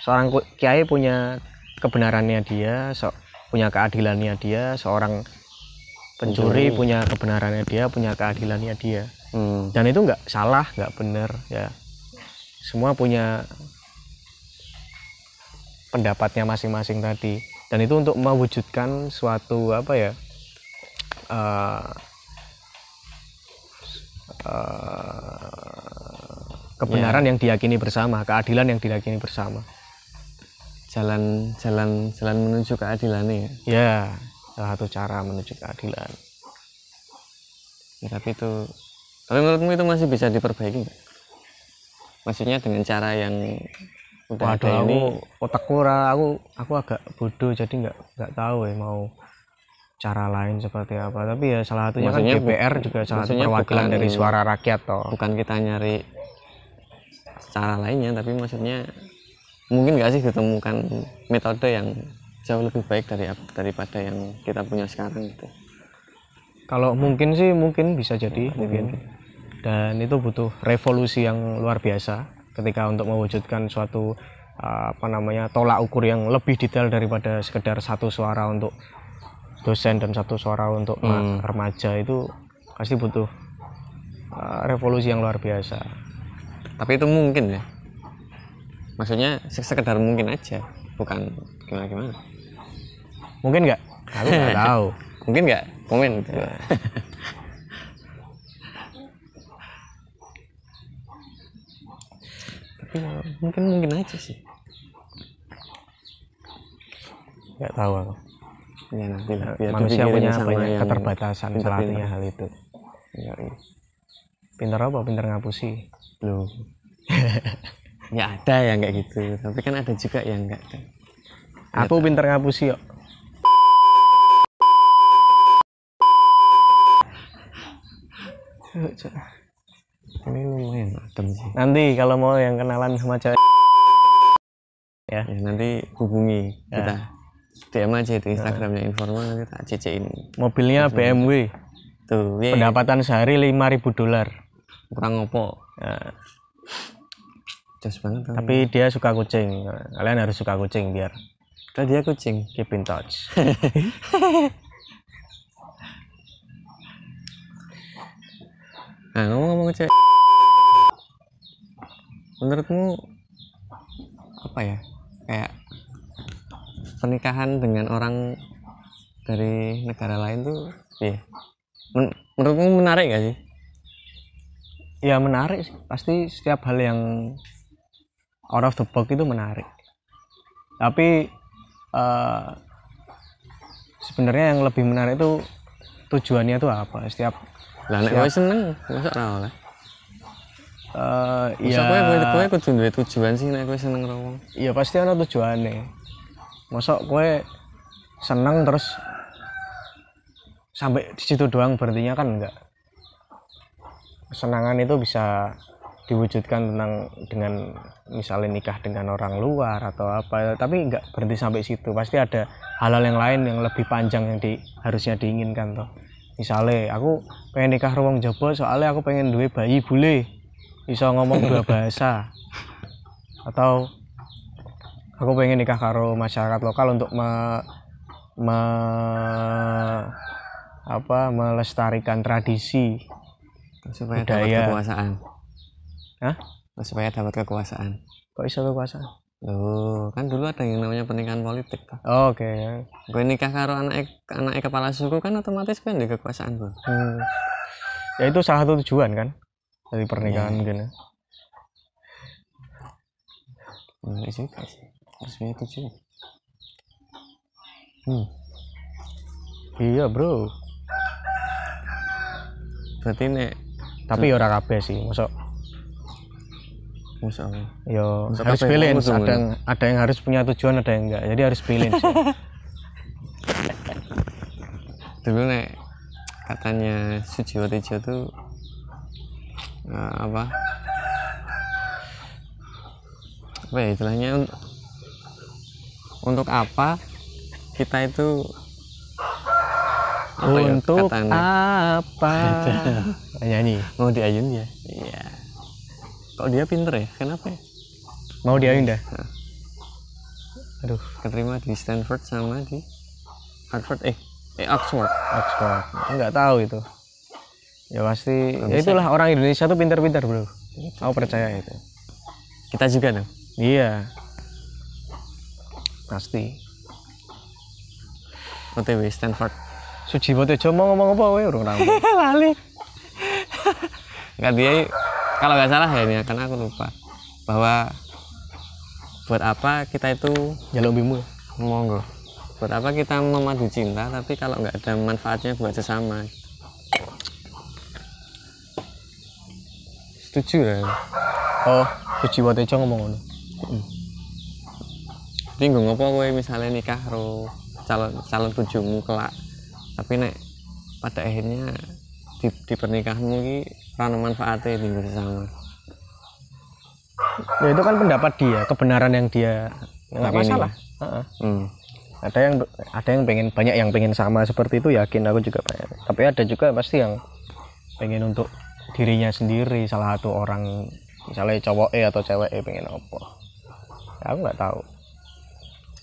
seorang kiai punya kebenarannya dia so, punya keadilannya dia seorang pencuri, pencuri punya kebenarannya dia punya keadilannya dia hmm. dan itu nggak salah nggak benar ya semua punya pendapatnya masing-masing tadi dan itu untuk mewujudkan suatu apa ya uh, uh, kebenaran ya. yang diyakini bersama keadilan yang diyakini bersama jalan jalan jalan menuju keadilan ya ya salah satu cara menuju keadilan ya, tapi itu tapi menurutmu itu masih bisa diperbaiki nggak maksudnya dengan cara yang udah Waduh, ada ini aku, otak kurang aku aku agak bodoh jadi nggak nggak tahu ya mau cara lain seperti apa tapi ya salah satunya kan maksudnya kan DPR juga salah satu perwakilan bukan, dari suara rakyat toh bukan kita nyari cara lainnya tapi maksudnya mungkin nggak sih ditemukan metode yang jauh lebih baik dari daripada yang kita punya sekarang gitu kalau mungkin sih mungkin bisa jadi iya, mungkin, mungkin dan itu butuh revolusi yang luar biasa ketika untuk mewujudkan suatu eh, apa namanya tolak ukur yang lebih detail daripada sekedar satu suara untuk dosen dan satu suara untuk hmm. remaja itu pasti butuh uh, revolusi yang luar biasa tapi itu mungkin ya maksudnya sekedar mungkin aja bukan gimana gimana mungkin nggak aku nggak [LAUGHS] tahu mungkin nggak Mungkin? Ya. ya, mungkin mungkin aja sih nggak tahu aku ya nanti lah biar manusia punya apa ya keterbatasan pinter, salah hal itu ya, ya. pintar apa pintar ngapusi lu [LAUGHS] nggak ada ya nggak gitu tapi kan ada juga yang nggak ada aku Gak pintar ngapusi yuk Cuk, ini lumayan adem sih nanti kalau mau yang kenalan sama cewek ya, ya nanti hubungi ya. kita DM aja di Instagramnya informal nanti tak ini mobilnya BMW tuh ye. Iya, iya. pendapatan sehari 5000 dolar kurang ngopo ya. Just banget tapi kan. dia suka kucing kalian harus suka kucing biar kalau dia kucing keep in touch [LAUGHS] nah ngomong-ngomong cewek menurutmu apa ya kayak pernikahan dengan orang dari negara lain tuh iya Men menurutmu menarik gak sih ya menarik sih. pasti setiap hal yang out of the box itu menarik tapi uh, sebenarnya yang lebih menarik itu tujuannya tuh apa setiap lah nek kowe seneng, mosok ra oleh. Eh iya. kowe kowe kowe kudu duwe tujuan sih nek kowe seneng rawong. Iya pasti ana tujuane. Mosok kowe seneng terus sampai di situ doang berhentinya kan enggak. Kesenangan itu bisa diwujudkan tentang dengan misalnya nikah dengan orang luar atau apa tapi nggak berhenti sampai situ pasti ada hal-hal yang lain yang lebih panjang yang di, harusnya diinginkan toh misalnya aku pengen nikah ruang jabo soalnya aku pengen dua bayi bule bisa ngomong dua bahasa atau aku pengen nikah karo masyarakat lokal untuk me, me apa melestarikan tradisi supaya budaya. dapat kekuasaan Hah? supaya dapat kekuasaan kok bisa kekuasaan Oh, kan dulu ada yang namanya pernikahan politik oh, Oke. Okay. Gue nikah karo anak anak kepala suku kan otomatis gue kan di kekuasaan gue. Hmm. Ya itu salah satu tujuan kan dari pernikahan yeah. mungkin ya. Menarik juga sih. Harus punya tujuan. Hmm. Iya bro. Berarti nek. Tapi orang kabeh sih, masuk Masya Yo, harus pilih. Ada yang, ada yang harus punya tujuan, ada yang enggak. Jadi harus pilih. Dulu [LAUGHS] nek katanya Sujiwo Tejo tuh eh, uh, apa? Apa ya istilahnya untuk apa kita itu apa ya untuk ya, apa [LAUGHS] nyanyi mau diayun ya iya kalau dia pinter ya kenapa ya mau dia pindah nah. aduh keterima di Stanford sama di Harvard eh eh Oxford Oxford Enggak tahu itu ya pasti ya itulah orang Indonesia tuh pinter-pinter bro aku percaya itu kita juga dong iya pasti OTW Stanford banget ya, cuma ngomong apa we urung [LAUGHS] lali Enggak dia kalau nggak salah ya ini karena aku lupa bahwa buat apa kita itu jalur bimu monggo buat apa kita memadu cinta tapi kalau nggak ada manfaatnya buat sesama setuju ya oh suci buat Eco ngomong ngono hmm. ngopo gue misalnya nikah ro calon calon tujuhmu kelak tapi nek pada akhirnya di, di pernikahanmu ini karena manfaatnya di bersama ya itu kan pendapat dia kebenaran yang dia nggak masalah uh -uh. Hmm. ada yang ada yang pengen banyak yang pengen sama seperti itu yakin aku juga banyak tapi ada juga pasti yang pengen untuk dirinya sendiri salah satu orang misalnya cowok E atau cewek E pengen apa ya, aku nggak tahu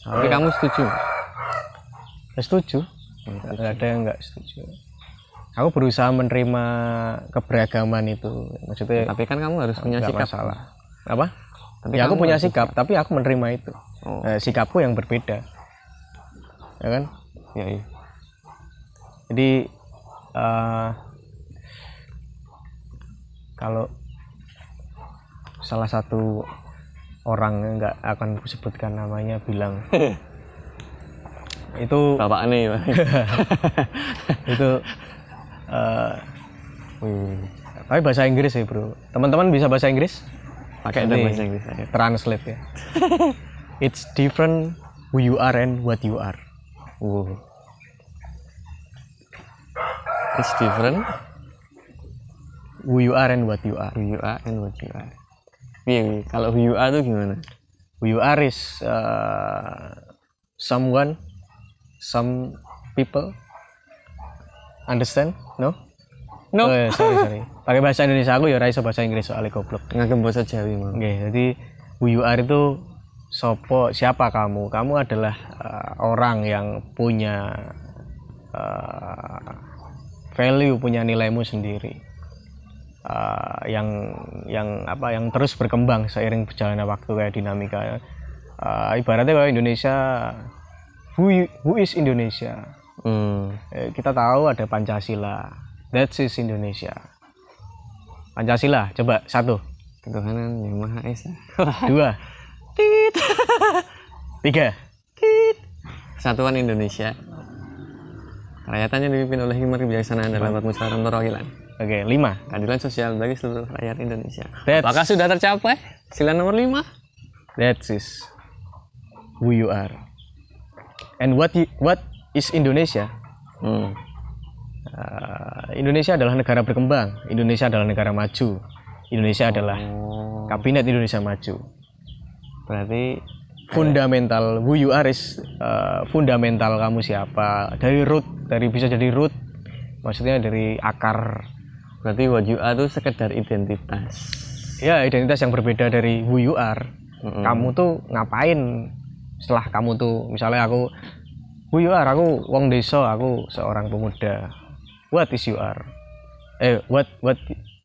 tapi kamu setuju ya, setuju hmm, ada yang nggak setuju aku berusaha menerima keberagaman itu maksudnya tapi kan kamu harus punya sikap masalah apa tapi ya aku punya sikap, sikap tapi aku menerima itu oh. eh, sikapku yang berbeda ya kan ya, ya. jadi uh, kalau salah satu orang nggak akan aku sebutkan namanya bilang [LAUGHS] itu bapak aneh [LAUGHS] itu uh, tapi bahasa Inggris sih bro teman-teman bisa bahasa Inggris pakai ini bahasa Inggris aja. translate ya [LAUGHS] it's different who you are and what you are wow. it's different who you are and what you are who you are and what you are iya, iya. kalau who you are itu gimana who you are is uh, someone some people Understand? No? No. Oh, iya, sorry, sorry. Pakai bahasa Indonesia aku ya raiso bahasa Inggris soalnya goblok. Ngagem bahasa Jawi mah. oke okay, jadi who you are itu sopo siapa kamu? Kamu adalah uh, orang yang punya uh, value, punya nilaimu sendiri. Uh, yang yang apa yang terus berkembang seiring berjalannya waktu kayak dinamika uh, ibaratnya kalau Indonesia who, who is Indonesia hmm. Eh, kita tahu ada Pancasila that is Indonesia Pancasila coba satu ketuhanan yang maha esa [LAUGHS] dua tit [LAUGHS] tiga tit kesatuan Indonesia Rakyatannya dipimpin oleh hikmat kebijaksanaan dalam lewat musyawarah perwakilan. Oke, lima. Keadilan sosial bagi seluruh rakyat Indonesia. That's... Apakah sudah tercapai? Sila nomor lima. That is who you are. And what you, what is Indonesia. Hmm. Uh, Indonesia adalah negara berkembang, Indonesia adalah negara maju, Indonesia oh. adalah kabinet Indonesia maju. Berarti fundamental who you are is uh, ah, fundamental kamu siapa dari root dari bisa jadi root maksudnya dari akar berarti what you are itu sekedar identitas ya identitas yang berbeda dari who you are mm -hmm. kamu tuh ngapain setelah kamu tuh misalnya aku who you are aku wong Deso, aku seorang pemuda what is you are eh what what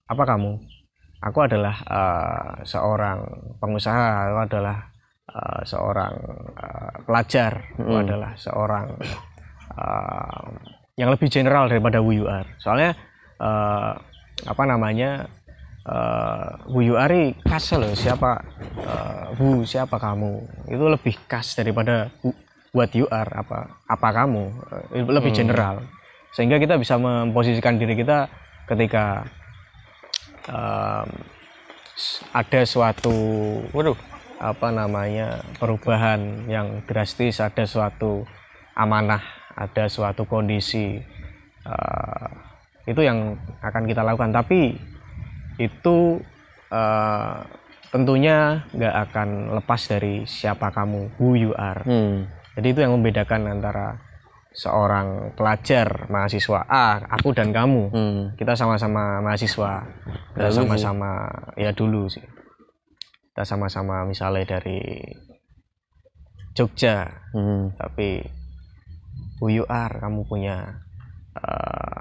apa kamu aku adalah uh, seorang pengusaha aku adalah uh, seorang uh, pelajar hmm. aku adalah seorang uh, yang lebih general daripada who you are soalnya uh, apa namanya uh, who you are loh siapa uh, who siapa kamu itu lebih khas daripada what you are apa apa kamu eh, lebih hmm. general sehingga kita bisa memposisikan diri kita ketika um, ada suatu waduh apa namanya perubahan yang drastis ada suatu amanah ada suatu kondisi uh, itu yang akan kita lakukan tapi itu uh, tentunya nggak akan lepas dari siapa kamu who you are hmm jadi itu yang membedakan antara seorang pelajar mahasiswa A aku dan kamu hmm. kita sama-sama mahasiswa kita sama-sama ya dulu sih kita sama-sama misalnya dari Jogja hmm. tapi UUR kamu punya uh,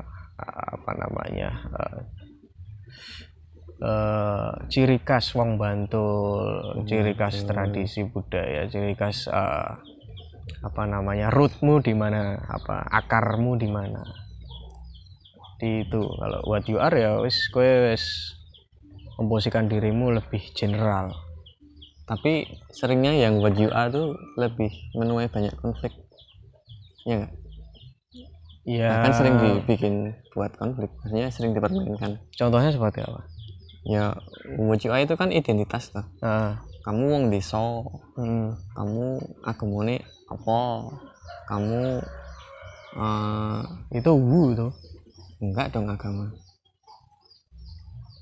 apa namanya uh, uh, ciri khas Wong Bantul, ciri khas tradisi budaya, ciri khas uh, apa namanya rootmu di mana apa akarmu di mana di itu kalau what you are ya wis kowe wis memposisikan dirimu lebih general tapi seringnya yang what you are tuh lebih menuai banyak konflik ya gak? Iya. Nah, kan sering dibikin buat konflik, maksudnya sering dipermainkan. Contohnya seperti apa? Ya, what you are itu kan identitas tuh. Ah kamu wong desa hmm. kamu agamane apa kamu uh, itu wu tuh enggak dong agama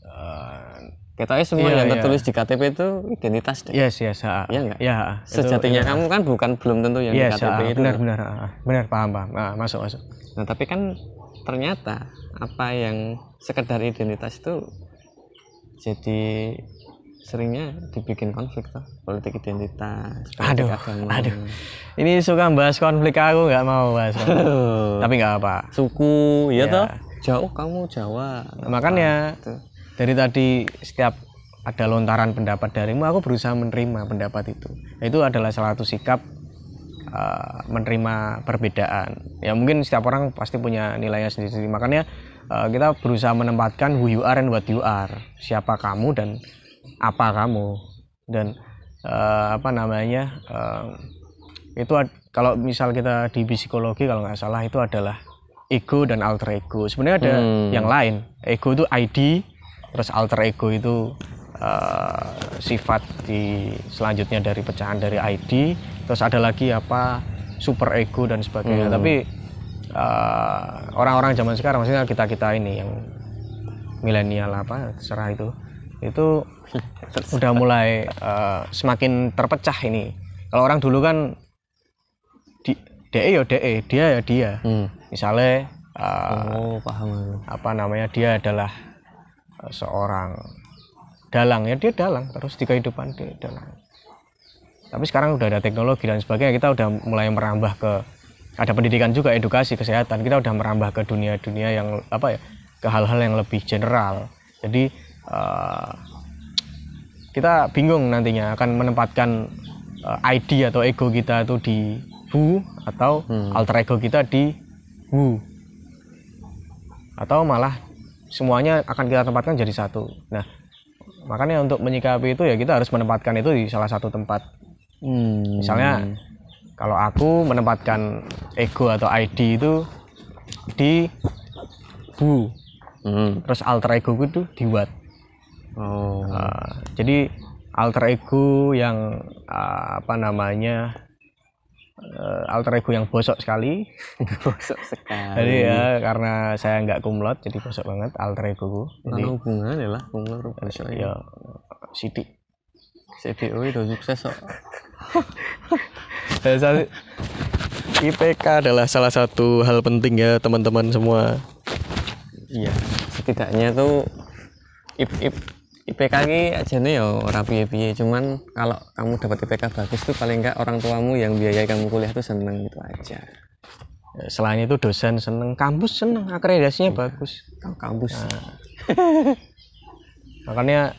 uh, eh, kita semua iya, yang iya. tertulis iya. di KTP itu identitas deh. Yes, yes, ha. Ah, ah. Iya enggak? Ya, Sejatinya itu, kamu kan bukan belum tentu yang yes, di KTP ha. itu. Benar, benar, benar paham, paham. Nah, masuk, masuk. Nah, tapi kan ternyata apa yang sekedar identitas itu jadi seringnya dibikin konflik tuh politik identitas politik aduh agama. aduh ini suka bahas konflik aku nggak mau bahas tapi nggak apa suku ya, ya. toh jauh kamu Jawa makanya ya, itu. dari tadi setiap ada lontaran pendapat darimu aku berusaha menerima pendapat itu itu adalah salah satu sikap uh, menerima perbedaan ya mungkin setiap orang pasti punya nilainya sendiri-sendiri makanya uh, kita berusaha menempatkan who you are and what you are siapa kamu dan apa kamu dan uh, apa namanya uh, itu kalau misal kita di psikologi kalau nggak salah itu adalah ego dan alter ego sebenarnya ada hmm. yang lain ego itu ID terus alter ego itu uh, sifat di selanjutnya dari pecahan dari ID terus ada lagi apa super ego dan sebagainya hmm. tapi orang-orang uh, zaman sekarang maksudnya kita kita ini yang milenial apa serah itu itu udah mulai uh, semakin terpecah ini kalau orang dulu kan di de yo ya de dia ya dia hmm. misalnya uh, oh, paham apa namanya dia adalah uh, seorang dalang ya dia dalang terus di kehidupan dia dalang tapi sekarang udah ada teknologi dan sebagainya kita udah mulai merambah ke ada pendidikan juga edukasi kesehatan kita udah merambah ke dunia-dunia yang apa ya ke hal-hal yang lebih general jadi uh, kita bingung nantinya akan menempatkan uh, eh, ID atau ego kita itu di Wu atau hmm. alter ego kita di Wu atau malah semuanya akan kita tempatkan jadi satu. Nah, makanya untuk menyikapi itu ya kita harus menempatkan itu di salah satu tempat. Hmm. Misalnya kalau aku menempatkan ego atau ID itu di bu, hmm. terus alter ego itu di what. Oh. Uh, jadi alter ego yang uh, apa namanya uh, alter ego yang bosok sekali. [LAUGHS] bosok sekali. jadi ya karena saya nggak kumlot jadi bosok banget alter ego. Jadi nah, hubungan ya lah kumlot bosok ya. Siti. CPO itu sukses kok. IPK adalah salah satu hal penting ya teman-teman semua. Iya, setidaknya tuh ip ip IPK ini nih ya rapi piye cuman kalau kamu dapat IPK bagus tuh paling enggak orang tuamu yang biayai kamu kuliah tuh seneng gitu aja. Ya, selain itu dosen seneng, kampus seneng, akreditasinya iya, bagus. Kampus. Nah. [LAUGHS] Makanya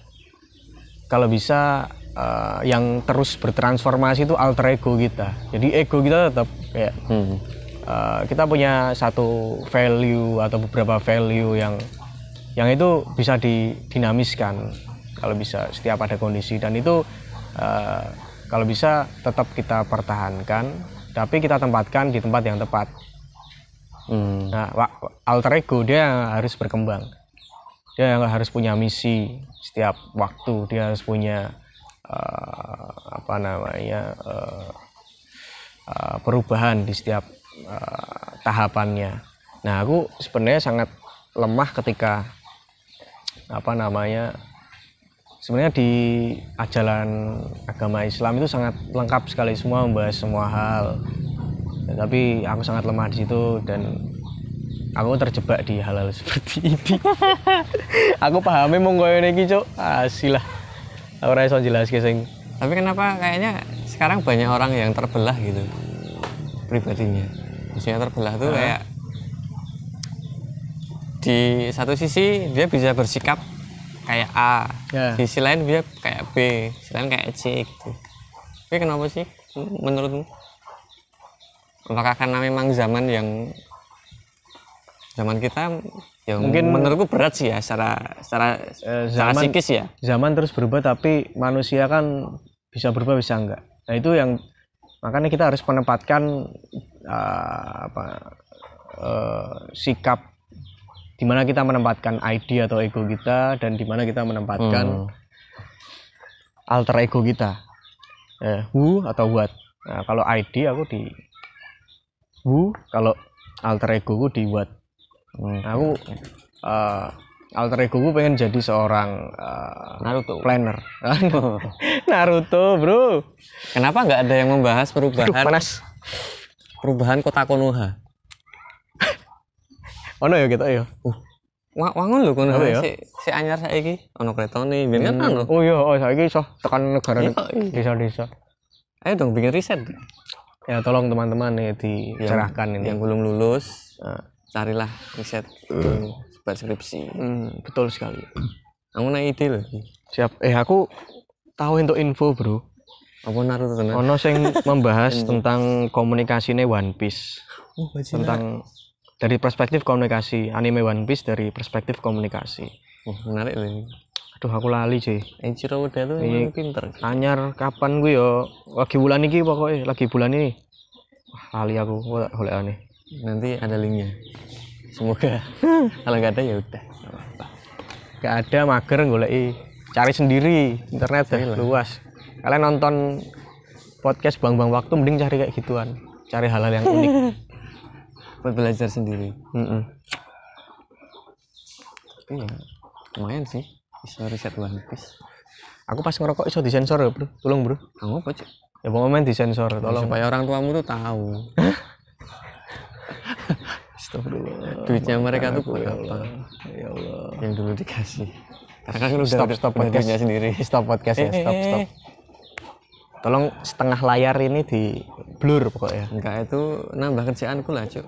kalau bisa uh, yang terus bertransformasi itu alter ego kita. Jadi ego kita tetap kayak hmm. uh, kita punya satu value atau beberapa value yang yang itu bisa didinamiskan kalau bisa setiap ada kondisi dan itu uh, kalau bisa tetap kita pertahankan tapi kita tempatkan di tempat yang tepat hmm. nah alter ego dia harus berkembang dia harus punya misi setiap waktu dia harus punya uh, apa namanya uh, uh, perubahan di setiap uh, tahapannya nah aku sebenarnya sangat lemah ketika apa namanya sebenarnya di ajaran agama Islam itu sangat lengkap sekali semua membahas semua hal ya, tapi aku sangat lemah di situ dan aku terjebak di hal-hal [LAUGHS] seperti ini aku pahami mau gue ini cok asilah aku rasa jelas kesing tapi kenapa kayaknya sekarang banyak orang yang terbelah gitu pribadinya maksudnya terbelah tuh uh. kayak di satu sisi dia bisa bersikap kayak A yeah. di sisi lain dia kayak B sisi lain kayak C gitu tapi kenapa sih menurutmu apakah karena memang zaman yang zaman kita ya mungkin menurutku berat sih ya secara secara, eh, secara psikis ya zaman terus berubah tapi manusia kan bisa berubah bisa enggak nah itu yang makanya kita harus menempatkan uh, apa uh, sikap di mana kita menempatkan ID atau ego kita dan di mana kita menempatkan hmm. alter ego kita eh, who atau what nah, kalau ID aku di who kalau alter ego aku di what hmm. Nah, aku uh, alter ego aku pengen jadi seorang uh, Naruto planner [LAUGHS] [LAUGHS] Naruto bro kenapa nggak ada yang membahas perubahan Aduh, panas. perubahan kota Konoha ono ya kita ya uh. wangun lho kono ya? si si anyar saiki ono nih. biyen kan ono hmm. anu. oh iya oh saiki so tekan negara iya, iya. desa-desa ayo dong bikin riset ya tolong teman-teman nih dicerahkan ini yang belum lulus ah. carilah riset hmm. buat skripsi hmm, betul sekali aku naik ide loh siap eh aku tahu untuk info bro apa Naruto tenan ono sing membahas [LAUGHS] tentang komunikasinya One Piece oh, tentang dari perspektif komunikasi anime One Piece dari perspektif komunikasi oh, menarik nih aduh aku lali sih Eiichiro udah tuh ini pinter anyar kapan gue yo lagi bulan ini pokoknya lagi bulan ini Wah, lali aku oleh aneh nanti ada linknya semoga [LAUGHS] kalau nggak ada ya udah nggak ada mager lagi. cari sendiri internet Carilah. Iya luas kalian nonton podcast bang bang waktu mending cari kayak gituan cari hal-hal yang unik [LAUGHS] buat belajar sendiri mm -mm. tapi ya lumayan sih bisa riset One Piece aku pas ngerokok iso disensor ya bro tolong bro kamu apa cik? ya di disensor nah, tolong supaya orang tuamu tuh tahu [LAUGHS] Astagfirullah duitnya mereka tuh buat ya apa ya Allah yang dulu dikasih karena kan udah stop stop podcastnya sendiri [LAUGHS] stop podcast ya, eh, eh, stop eh, stop tolong setengah layar ini di blur pokoknya enggak itu nambah kerjaanku lah cuy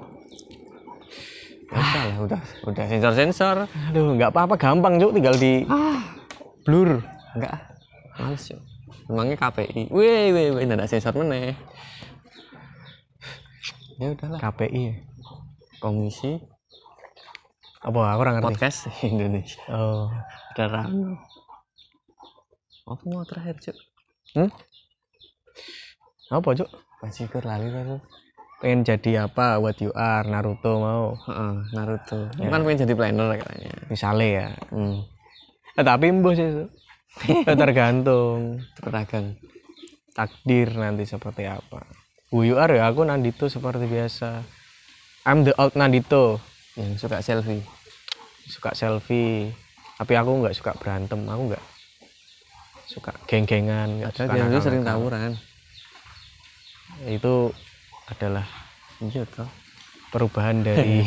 udah lah udah udah sensor sensor aduh nggak apa-apa gampang cuk tinggal di ah. blur nggak males cuk emangnya KPI weh weh weh nggak ada sensor mana ya udahlah KPI komisi apa aku orang ngerti podcast [LAUGHS] Indonesia oh ada apa mau terakhir cuk hmm apa cuk masih lali terus pengen jadi apa what you are Naruto mau uh, Naruto ya. kan pengen jadi planner katanya misalnya ya hmm. nah, tapi mbah ya, sih tergantung tergantung takdir nanti seperti apa who you are ya aku Nandito seperti biasa I'm the old Nandito yang suka selfie suka selfie tapi aku nggak suka berantem aku nggak suka geng-gengan ada yang sering tawuran itu adalah iya toh perubahan dari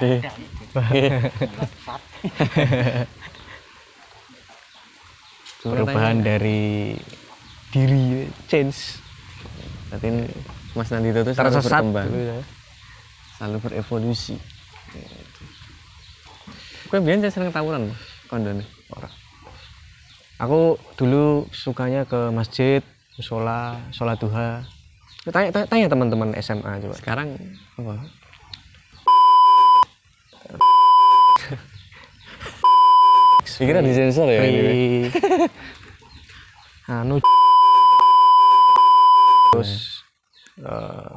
[LAUGHS] perubahan dari diri change berarti Mas Nandito itu selalu Tersesat berkembang ya. selalu berevolusi gue biasanya sering tawuran kondone orang aku dulu sukanya ke masjid sholat sholat duha tanya tanya, tanya teman-teman SMA coba sekarang apa Pikiran di sensor ya ini. [LAUGHS] anu terus uh,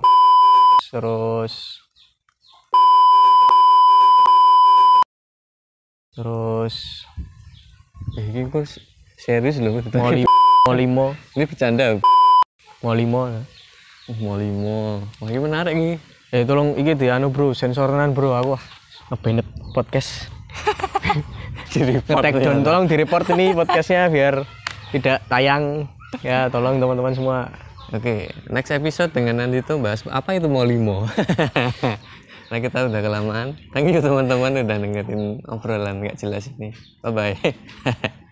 terus terus eh ini kok serius loh mau limo ini bercanda mau limo mau limo gimana menarik nih eh tolong iki di anu bro sensoran bro aku ah, ngebenet podcast [LAUGHS] di report down ya. tolong di report ini podcastnya biar tidak tayang ya tolong teman-teman semua oke okay, next episode dengan nanti itu bahas apa itu mau limo [LAUGHS] nah kita udah kelamaan thank you teman-teman udah dengerin obrolan nggak jelas ini bye bye [LAUGHS]